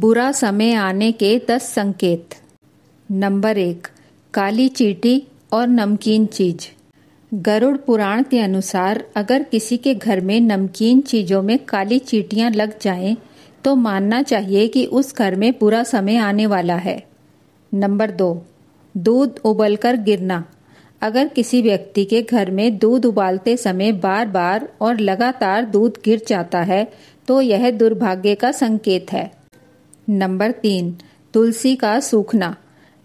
बुरा समय आने के दस संकेत नंबर एक काली चीटी और नमकीन चीज गरुड़ पुराण के अनुसार अगर किसी के घर में नमकीन चीजों में काली चीटियां लग जाएं, तो मानना चाहिए कि उस घर में बुरा समय आने वाला है नंबर दो दूध उबलकर गिरना अगर किसी व्यक्ति के घर में दूध उबालते समय बार बार और लगातार दूध गिर जाता है तो यह दुर्भाग्य का संकेत है नंबर तीन तुलसी का सूखना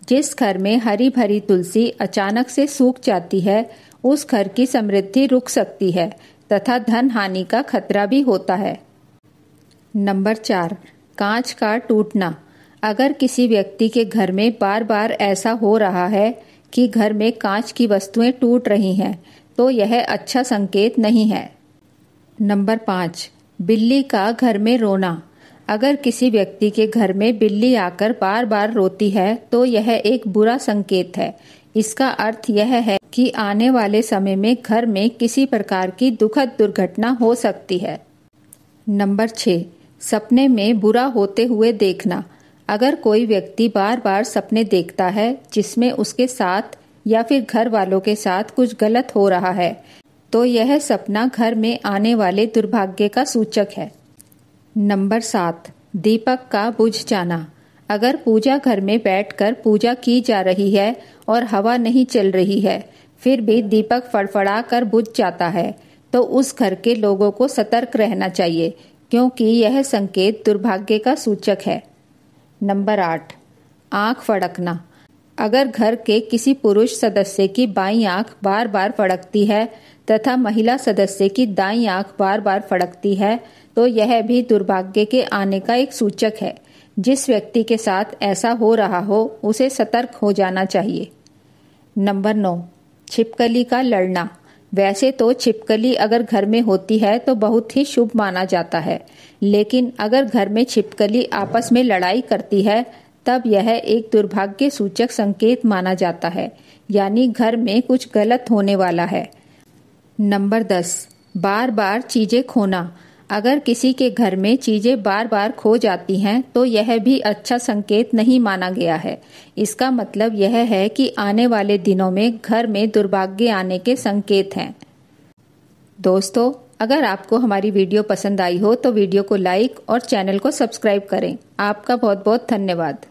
जिस घर में हरी भरी तुलसी अचानक से सूख जाती है उस घर की समृद्धि रुक सकती है तथा धन हानि का खतरा भी होता है नंबर चार कांच का टूटना अगर किसी व्यक्ति के घर में बार बार ऐसा हो रहा है कि घर में कांच की वस्तुएं टूट रही हैं तो यह अच्छा संकेत नहीं है नंबर पाँच बिल्ली का घर में रोना अगर किसी व्यक्ति के घर में बिल्ली आकर बार बार रोती है तो यह एक बुरा संकेत है इसका अर्थ यह है कि आने वाले समय में घर में किसी प्रकार की दुखद दुर्घटना हो सकती है नंबर छ सपने में बुरा होते हुए देखना अगर कोई व्यक्ति बार बार सपने देखता है जिसमें उसके साथ या फिर घर वालों के साथ कुछ गलत हो रहा है तो यह सपना घर में आने वाले दुर्भाग्य का सूचक है नंबर सात दीपक का बुझ जाना अगर पूजा घर में बैठकर पूजा की जा रही है और हवा नहीं चल रही है फिर भी दीपक फड़फड़ा कर बुझ जाता है तो उस घर के लोगों को सतर्क रहना चाहिए क्योंकि यह संकेत दुर्भाग्य का सूचक है नंबर आठ आँख फड़कना अगर घर के किसी पुरुष सदस्य की बाई आँख बार बार फड़कती है तथा महिला सदस्य की दाई आंख बार बार फड़कती है तो यह भी दुर्भाग्य के आने का एक सूचक है जिस व्यक्ति के साथ ऐसा हो रहा हो उसे सतर्क हो जाना चाहिए नंबर नौ छिपकली का लड़ना वैसे तो छिपकली अगर घर में होती है तो बहुत ही शुभ माना जाता है लेकिन अगर घर में छिपकली आपस में लड़ाई करती है तब यह एक दुर्भाग्य सूचक संकेत माना जाता है यानी घर में कुछ गलत होने वाला है नंबर दस बार बार चीज़ें खोना अगर किसी के घर में चीज़ें बार बार खो जाती हैं तो यह भी अच्छा संकेत नहीं माना गया है इसका मतलब यह है कि आने वाले दिनों में घर में दुर्भाग्य आने के संकेत हैं दोस्तों अगर आपको हमारी वीडियो पसंद आई हो तो वीडियो को लाइक और चैनल को सब्सक्राइब करें आपका बहुत बहुत धन्यवाद